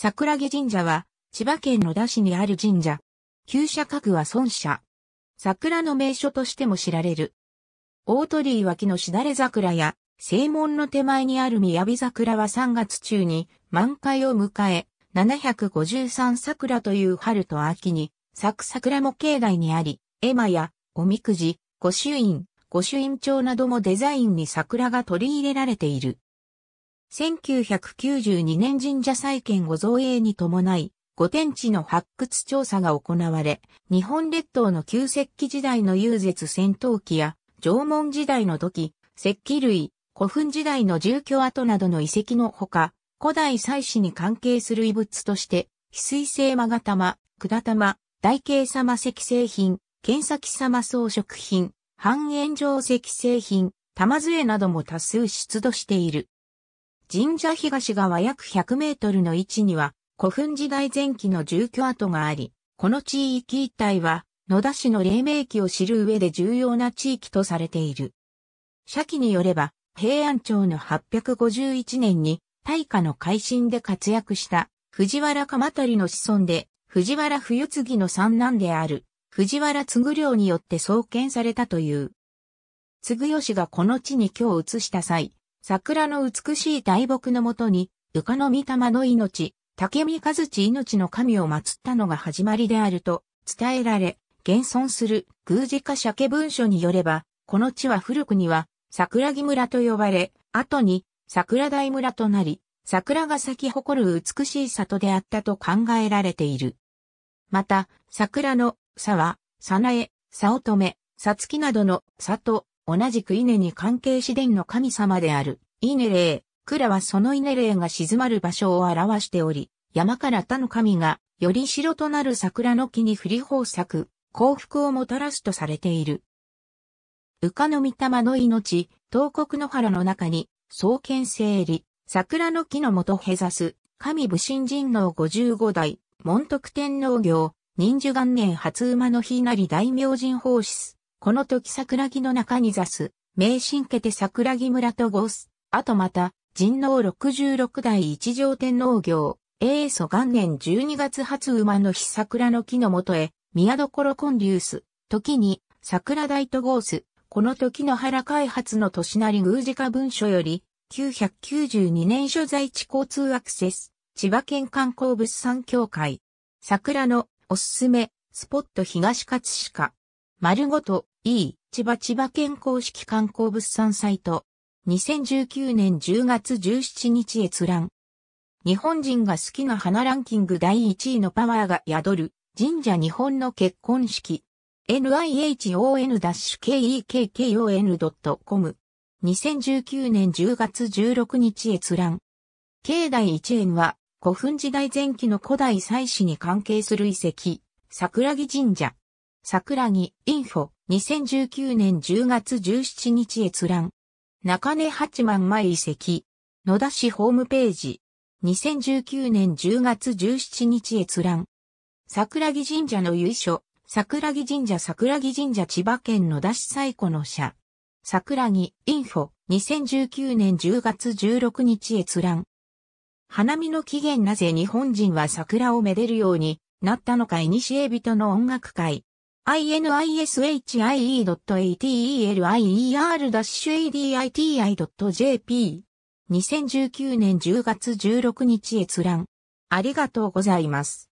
桜木神社は、千葉県野田市にある神社。旧社格は孫社。桜の名所としても知られる。大鳥居脇のしだれ桜や、正門の手前にある宮桜は3月中に満開を迎え、753桜という春と秋に、咲く桜も境内にあり、絵馬や、おみくじ、御朱印、御朱印帳などもデザインに桜が取り入れられている。1992年神社再建を造営に伴い、御天地の発掘調査が行われ、日本列島の旧石器時代の有絶戦闘機や、縄文時代の土器、石器類、古墳時代の住居跡などの遺跡のほか、古代祭祀に関係する遺物として、翡翠製マガ玉、管玉、大慶様石製品、剣先様装飾品、半円状石製品、玉杖なども多数出土している。神社東側約100メートルの位置には古墳時代前期の住居跡があり、この地域一帯は野田市の黎明期を知る上で重要な地域とされている。社記によれば、平安朝の851年に大化の改新で活躍した藤原鎌足の子孫で藤原冬次の三男である藤原嗣良によって創建されたという。嗣義がこの地に今日移した際、桜の美しい大木のもとに、床の御霊の命、竹見和地命の神を祀ったのが始まりであると伝えられ、現存する宮司家鮭文書によれば、この地は古くには桜木村と呼ばれ、後に桜台村となり、桜が咲き誇る美しい里であったと考えられている。また、桜の、沢、さなえ、さおとめ、さつきなどの、里、同じく稲に関係四伝の神様である、稲霊、蔵はその稲霊が静まる場所を表しており、山から他の神が、より城となる桜の木に振り豊作、幸福をもたらすとされている。羽化の御霊の命、東国の原の中に、創建整理、桜の木のもとへざす、神武神神五55代、門徳天皇行、忍寿元年初馬の日なり大明神法師。この時桜木の中に座す、名神家で桜木村とゴース、あとまた、人六十六代一条天皇行、英祖元年十二月初馬の日桜の木のもとへ、宮所コンリュース、時に、桜大とゴース、この時の原開発の年なり宮司家文書より、992年所在地交通アクセス、千葉県観光物産協会、桜のおすすめ、スポット東葛飾。丸ごと E、千葉千葉県公式観光物産サイト。2019年10月17日閲覧。日本人が好きな花ランキング第1位のパワーが宿る神社日本の結婚式。nihon-kekkon.com 2019年10月16日閲覧。境内一円は古墳時代前期の古代祭祀に関係する遺跡、桜木神社。桜木、インフォ、2019年10月17日閲覧。中根八幡前遺跡。野田市ホームページ。2019年10月17日閲覧。桜木神社の由緒。桜木神社桜木神社千葉県野田市最古の社。桜木、インフォ、2019年10月16日閲覧。花見の起源なぜ日本人は桜をめでるようになったのかえ人の音楽会、inishie.atelier.jp。2019年10月16日閲覧。ありがとうございます。